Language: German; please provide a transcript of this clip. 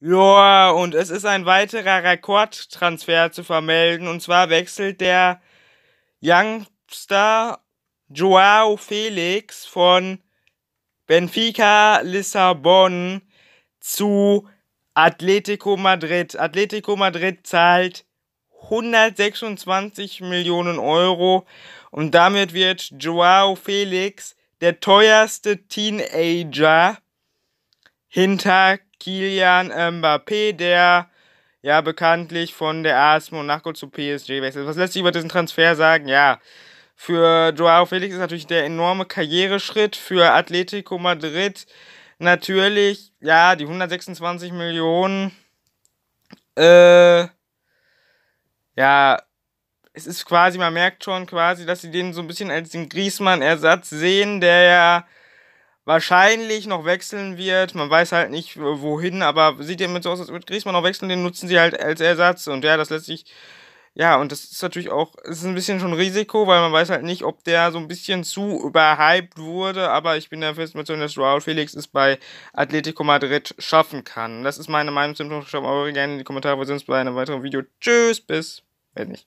Ja, und es ist ein weiterer Rekordtransfer zu vermelden. Und zwar wechselt der Youngster Joao Felix von Benfica Lissabon zu Atletico Madrid. Atletico Madrid zahlt 126 Millionen Euro und damit wird Joao Felix der teuerste Teenager hinter Kilian Mbappé, der ja bekanntlich von der AS Monaco zu PSG wechselt. Was lässt sich über diesen Transfer sagen? Ja, für Joao Felix ist natürlich der enorme Karriereschritt für Atletico Madrid. Natürlich, ja, die 126 Millionen. Äh, ja, es ist quasi, man merkt schon quasi, dass sie den so ein bisschen als den Griesmann-Ersatz sehen, der ja wahrscheinlich noch wechseln wird. Man weiß halt nicht wohin, aber sieht ja mit so aus, als würde Griezmann noch wechseln, den nutzen sie halt als Ersatz. Und ja, das lässt sich. Ja, und das ist natürlich auch, es ist ein bisschen schon Risiko, weil man weiß halt nicht, ob der so ein bisschen zu überhyped wurde, aber ich bin der festen Überzeugung, dass Joao Felix es bei Atletico Madrid schaffen kann. Das ist meine Meinung zum Thema. Schreibt eure gerne in die Kommentare, wir sehen uns bei einem weiteren Video. Tschüss, bis, weiß nicht.